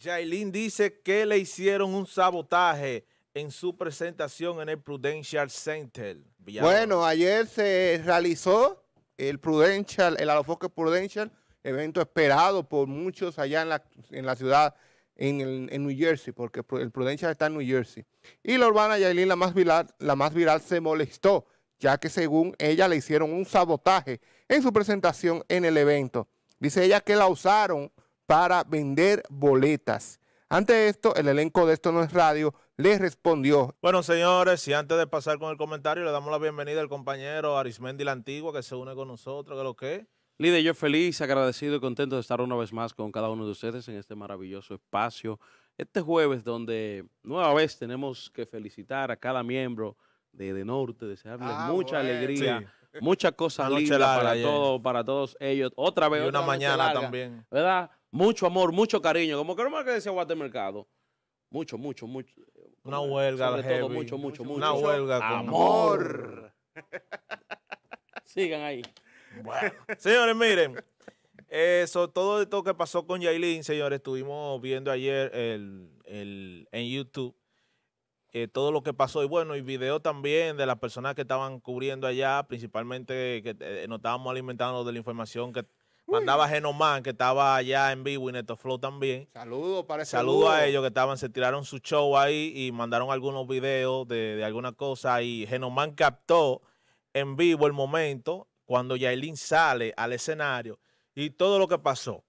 Jailin dice que le hicieron un sabotaje en su presentación en el Prudential Center. Bueno, ayer se realizó el Prudential, el Alofoque Prudential, evento esperado por muchos allá en la, en la ciudad, en, New Jersey, porque el Prudential está en New Jersey. Y la urbana Jailin, la más la más viral se molestó, ya que según ella le hicieron un sabotaje en su presentación en el evento. Dice ella que la usaron para vender boletas. Ante esto, el elenco de Esto No es Radio les respondió. Bueno, señores, y antes de pasar con el comentario, le damos la bienvenida al compañero Arismendi la Antigua, que se une con nosotros, que lo que Líder, yo feliz, agradecido y contento de estar una vez más con cada uno de ustedes en este maravilloso espacio. Este jueves, donde nueva vez tenemos que felicitar a cada miembro de, de Norte, desearles ah, mucha alegría. muchas cosas lindas para, todos, para todos ellos. Otra vez. una mañana también. ¿Verdad? mucho amor, mucho cariño. Como que no más que decía Mercado. Mucho, mucho, mucho. Una huelga, sobre todo, mucho, mucho, mucho. Una huelga con amor. Sigan ahí. Bueno, señores, miren. Eso, todo esto que pasó con Yailin, señores, estuvimos viendo ayer en YouTube eh, todo lo que pasó. Y bueno, y video también de las personas que estaban cubriendo allá, principalmente que eh, nos estábamos alimentando de la información que Mandaba Genoman, que estaba allá en vivo, y Neto Flow también. Saludos para Saludos a ellos que estaban, se tiraron su show ahí y mandaron algunos videos de, alguna cosa. Y Genoman captó en vivo el momento cuando Yailin sale al escenario y todo lo que pasó.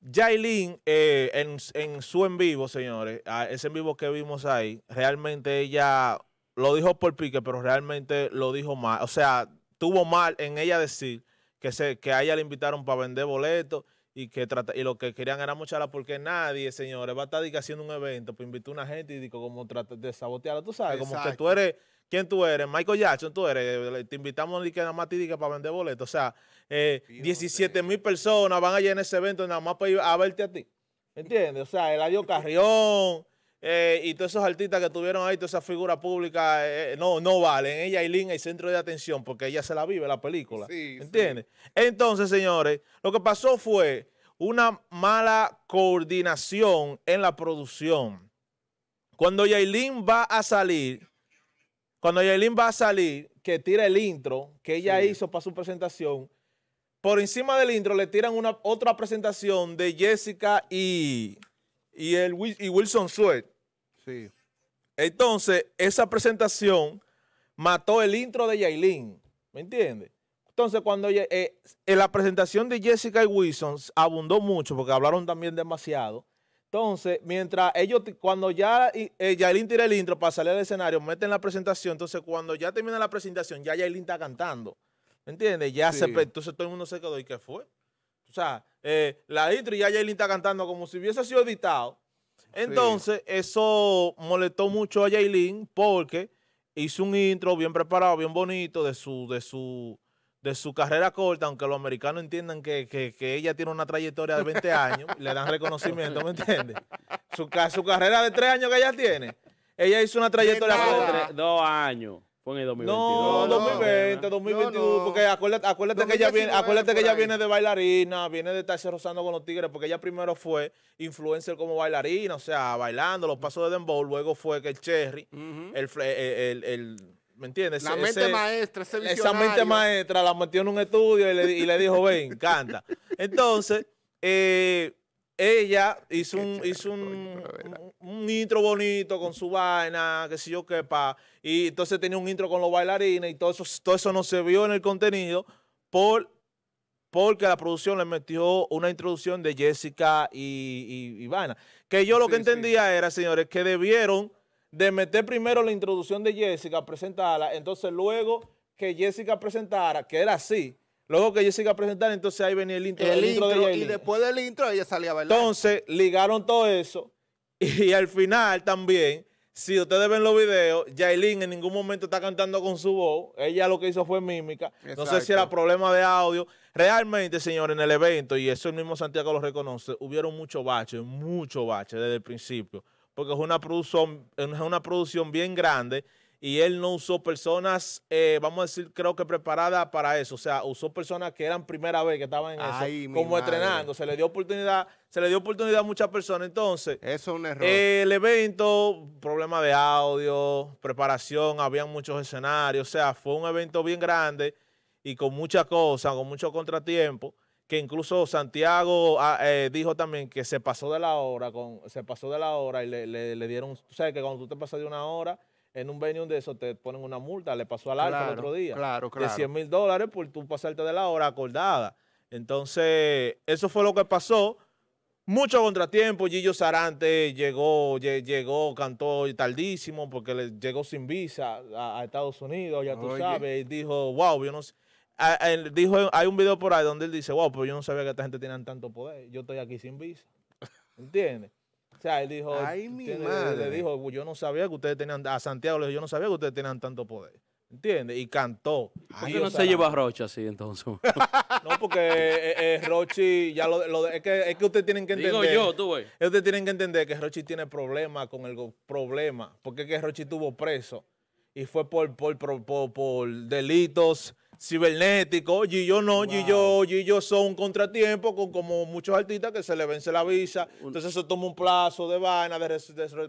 Yailin, eh, en, en, su en vivo, señores, ese en vivo que vimos ahí, realmente ella lo dijo por pique, pero realmente lo dijo mal. O sea, tuvo mal en ella decir que, se, que a ella le invitaron para vender boletos y que y lo que querían era mucharla, porque nadie, señores, va a estar haciendo un evento, pues invitó a una gente y digo, como trata de sabotearla, tú sabes, como que tú eres, ¿quién tú eres? Michael Jackson, tú eres, eh, te invitamos y que nada más te diga para vender boletos, o sea, eh, 17 mil personas van a en ese evento nada más para ir a verte a ti, ¿entiendes? O sea, el Eladio Carrión, eh, y todos esos artistas que tuvieron ahí, todas esas figuras públicas, eh, eh, no, no valen. Ella y Lynn, el centro de atención, porque ella se la vive la película. ¿Entiendes? Entonces, señores, lo que pasó fue una mala coordinación en la producción. Cuando Yailin va a salir, cuando Yailin va a salir, que tira el intro que ella hizo para su presentación, por encima del intro le tiran una, otra presentación de Jessica y, el, y Wilson Sweat. Entonces, esa presentación mató el intro de Yailin, ¿me entiendes? Entonces, cuando eh, en la presentación de Jessica y Wilson abundó mucho porque hablaron también demasiado. Entonces, mientras ellos, cuando ya eh, Yailin tira el intro para salir al escenario, meten la presentación. Entonces, cuando ya termina la presentación, ya Yailin está cantando. ¿Me entiendes? Ya se, entonces todo el mundo se quedó. ¿Y qué fue? O sea, eh, la intro y ya Yailin está cantando como si hubiese sido editado. Entonces, eso molestó mucho a Jaylin porque hizo un intro bien preparado, bien bonito de su, de su, de su carrera corta, aunque los americanos entiendan que, ella tiene una trayectoria de 20 años, le dan reconocimiento, ¿me entiendes? Su, carrera de 3 años que ella tiene. Ella hizo una trayectoria de, de 2 años. Fue en el 2022. No, 2020, 2021. Porque acuérdate, acuérdate que ella viene, acuérdate que ella viene de bailarina, viene de estarse rozando con los tigres, porque ella primero fue influencer como bailarina, o sea, bailando los pasos de Dembow. Luego fue que el Cherry, el, el, el, ¿me entiendes? La mente maestra, ese Esa mente maestra la metió en un estudio y le, y le dijo, ven, canta. Entonces, eh, ella hizo un, hizo un, intro bonito con su vaina, que si yo qué, pa. Y entonces tenía un intro con los bailarines y todo eso, todo eso no se vio en el contenido por, porque la producción le metió una introducción de Jessica y, Vaina. Que yo lo que entendía era, señores, que debieron de meter primero la introducción de Jessica, presentarla, entonces luego que Jessica presentara, que era así, Luego que ella siga presentando, entonces ahí venía el intro, Y después del intro ella salía a Entonces ligaron todo eso y al final también... Si ustedes ven los videos, Yailin en ningún momento está cantando con su voz. Ella lo que hizo fue mímica. No sé si era problema de audio. Realmente, señores, en el evento, y eso el mismo Santiago lo reconoce, hubieron mucho baches, mucho bache desde el principio. Porque es una producción, es una producción bien grande y él no usó personas, eh, vamos a decir, creo que preparadas para eso. O sea, usó personas que eran primera vez que estaban en eso, como estrenando. entrenando. Se le dio oportunidad, se le dio oportunidad a muchas personas. Entonces, eso es un error. el evento, problema de audio, preparación, habían muchos escenarios. O sea, fue un evento bien grande y con muchas cosas, con mucho contratiempo. que incluso Santiago ah, eh, dijo también que se pasó de la hora, con, se pasó de la hora y le, dieron, O sea, que cuando tú te pasas de una hora, en un venue de eso te ponen una multa, le pasó al arco el otro día, claro, claro. de 100 mil dólares por tú pasarte de la hora acordada. Entonces, eso fue lo que pasó. Mucho contratiempo, Gillo Sarante llegó, llegó, cantó tardísimo porque llegó sin visa a, Estados Unidos, ya tú sabes, y dijo, wow, yo no sé. dijo, hay un video por ahí donde él dice, wow, pero yo no sabía que esta gente tenía tanto poder, yo estoy aquí sin visa. ¿Entiendes? O sea, él dijo, dijo, yo no sabía que ustedes tenían, a Santiago le dijo, yo no sabía que ustedes tenían tanto poder. ¿Entiendes? Y cantó. ¿Por qué no se lleva a Rocha así entonces? no, porque eh, eh, Rochi, ya lo, es, que, es que ustedes tienen que entender. Digo yo, tú, güey. Ustedes tienen que entender que Rochi tiene problemas con el problema. Porque es que Rochi estuvo preso y fue por, por, por delitos cibernético. y yo no, y yo, y yo son un contratiempo con como muchos artistas que se le vence la visa. Entonces se toma un plazo de vaina, de,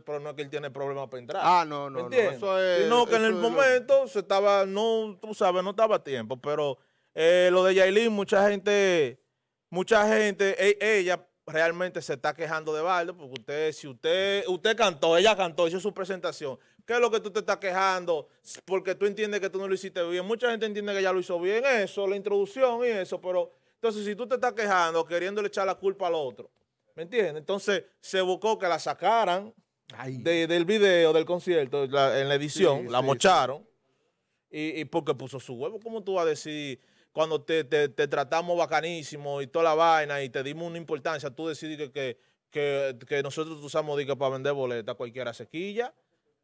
pero no es que él tiene problemas para entrar. Ah, no, no, eso no, que en el momento se estaba, no, tú sabes, no estaba a tiempo, pero eh, lo de Yailin, mucha gente, mucha gente, e, ella realmente se está quejando de Baldo, porque usted, si usted, usted cantó, ella cantó, hizo su presentación, ¿qué es lo que tú te estás quejando? Porque tú entiendes que tú no lo hiciste bien. Mucha gente entiende que ella lo hizo bien, eso, la introducción y eso, pero entonces si tú te estás quejando, queriéndole echar la culpa al otro, ¿me entiendes? Entonces se buscó que la sacaran del video, del concierto, en la edición, la mocharon, Y, y porque puso su huevo, ¿cómo tú vas a decir? cuando te, tratamos bacanísimo y toda la vaina y te dimos una importancia, tú decides que, que, nosotros usamos diga, para vender boletas cualquiera sequilla.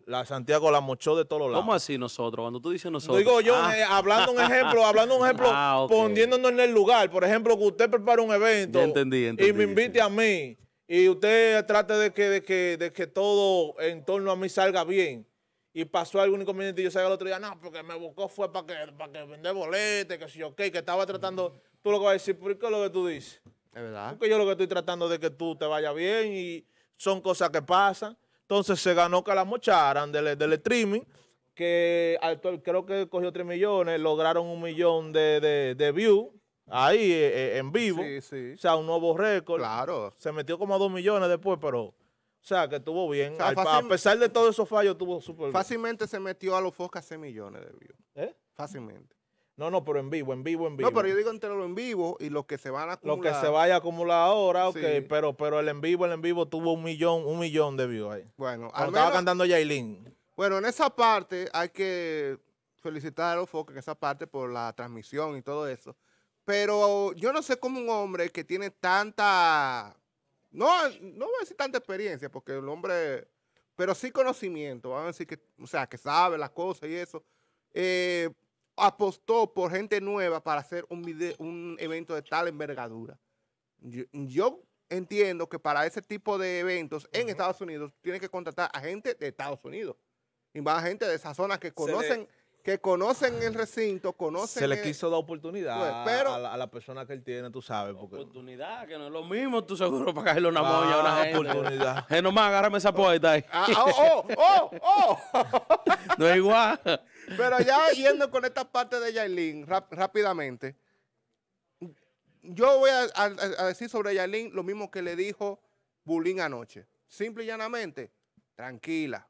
La Santiago la mochó de todos lados. ¿Cómo así nosotros? Cuando tú dices nosotros. Digo yo, eh, hablando un ah. ejemplo, hablando un ejemplo, ah, poniéndonos en el lugar. Por ejemplo, que usted prepara un evento. y me invite a mí. Y usted trate de que, de que, de que todo en torno a mí salga bien y pasó algún inconveniente y yo salgo el otro día, no, porque me buscó fue para que, para que vender boletes, que si yo que estaba tratando, tú lo que vas a decir, ¿por qué es lo que tú dices? Es verdad. Porque yo lo que estoy tratando de que tú te vaya bien y son cosas que pasan. Entonces se ganó que la mocharan del, streaming, que actual, creo que cogió tres millones, lograron un millón de, de, views ahí eh, eh, en vivo. Sí, O sea, un nuevo récord. Claro. Se metió como a 2 millones después, pero... O sea, que estuvo bien. a pesar de todos esos fallos, estuvo súper bien. Fácilmente se metió a los a 6 millones de views. ¿Eh? Fácilmente. No, no, pero en vivo, en vivo, en vivo. No, pero yo digo entre lo en vivo y los que se van a acumular. Los que se vaya a acumular ahora, ok, pero, pero el en vivo, el en vivo tuvo un millón, un millón de views ahí. Bueno, al menos, estaba cantando Jailin Bueno, en esa parte hay que felicitar a los Fox en esa parte por la transmisión y todo eso. Pero yo no sé cómo un hombre que tiene tanta no, no voy a decir tanta experiencia, porque el hombre, pero sí conocimiento, vamos a decir que, o sea, que sabe las cosas y eso. Eh, apostó por gente nueva para hacer un, un evento de tal envergadura. Yo, entiendo que para ese tipo de eventos en Estados Unidos tiene que contratar a gente de Estados Unidos. Y más gente de esa zona que conocen que conocen el recinto, conocen... Se le quiso dar oportunidad pues, a, la, persona que él tiene, tú sabes. Oportunidad, que no es lo mismo tú seguro para caerle una moya una oportunidad. Eh, nomás, agárrame esa puerta ahí. Ah, ah, oh, oh, oh. no es igual. Pero ya yendo con esta parte de Yailin, rápidamente, yo voy a, decir sobre Yailin lo mismo que le dijo Bulín anoche. Simple y llanamente, tranquila,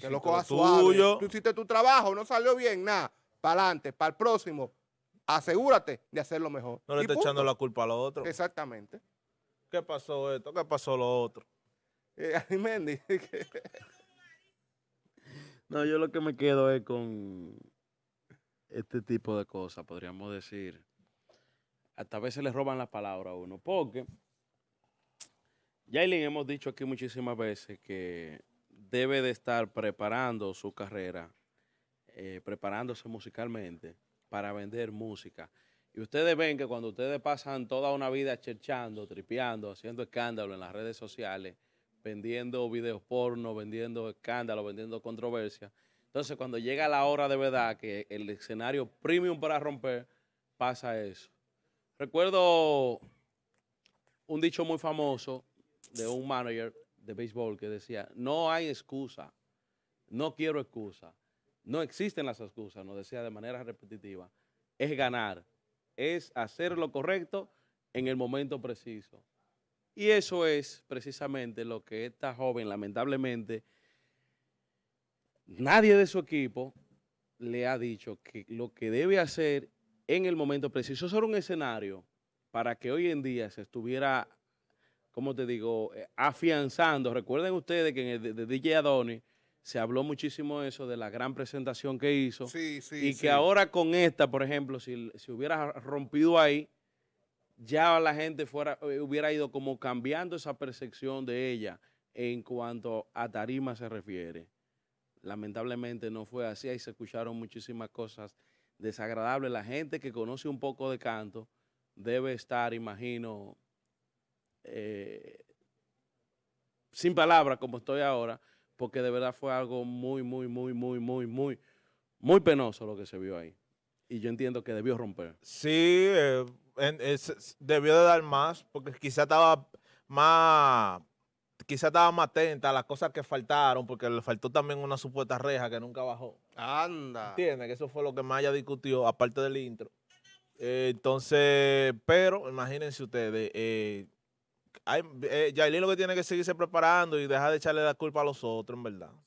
que lo Tú hiciste tu trabajo, no salió bien, nada. Para adelante, para el próximo. Asegúrate de hacerlo mejor. No le estás echando la culpa a los otros. Exactamente. ¿Qué pasó esto? ¿Qué pasó lo otro? Eh, Mendy. no, yo lo que me quedo es con este tipo de cosas, podríamos decir. Hasta a veces le roban la palabra a uno, porque... Jailin hemos dicho aquí muchísimas veces que debe de estar preparando su carrera, eh, preparándose musicalmente para vender música. Y ustedes ven que cuando ustedes pasan toda una vida cherchando, tripeando, haciendo escándalo en las redes sociales, vendiendo videos porno, vendiendo escándalo, vendiendo controversia, entonces cuando llega la hora de verdad que el escenario premium para romper, pasa eso. Recuerdo un dicho muy famoso de un manager de béisbol que decía, no hay excusa, no quiero excusa, no existen las excusas, nos decía de manera repetitiva, es ganar, es hacer lo correcto en el momento preciso. Y eso es precisamente lo que esta joven, lamentablemente, nadie de su equipo le ha dicho que lo que debe hacer en el momento preciso. Eso era un escenario para que hoy en día se estuviera como te digo, eh, afianzando. Recuerden ustedes que en el de, DJ Adonis se habló muchísimo eso de la gran presentación que hizo. y que ahora con esta, por ejemplo, si, hubiera rompido ahí, ya la gente fuera, eh, hubiera ido como cambiando esa percepción de ella en cuanto a tarima se refiere. Lamentablemente no fue así, ahí se escucharon muchísimas cosas desagradables. La gente que conoce un poco de canto debe estar, imagino, eh, sin palabras como estoy ahora, porque de verdad fue algo muy, muy, muy, muy, muy, muy, muy penoso lo que se vio ahí. Y yo entiendo que debió romper. Sí, eh, debió de dar más, porque quizá estaba más quizá estaba más atenta a las cosas que faltaron, porque le faltó también una supuesta reja que nunca bajó. Anda. tiene Que eso fue lo que Maya discutió, aparte del intro. Eh, entonces, pero imagínense ustedes, eh, hay, eh, lo que tiene que seguirse preparando y dejar de echarle la culpa a los otros, en verdad.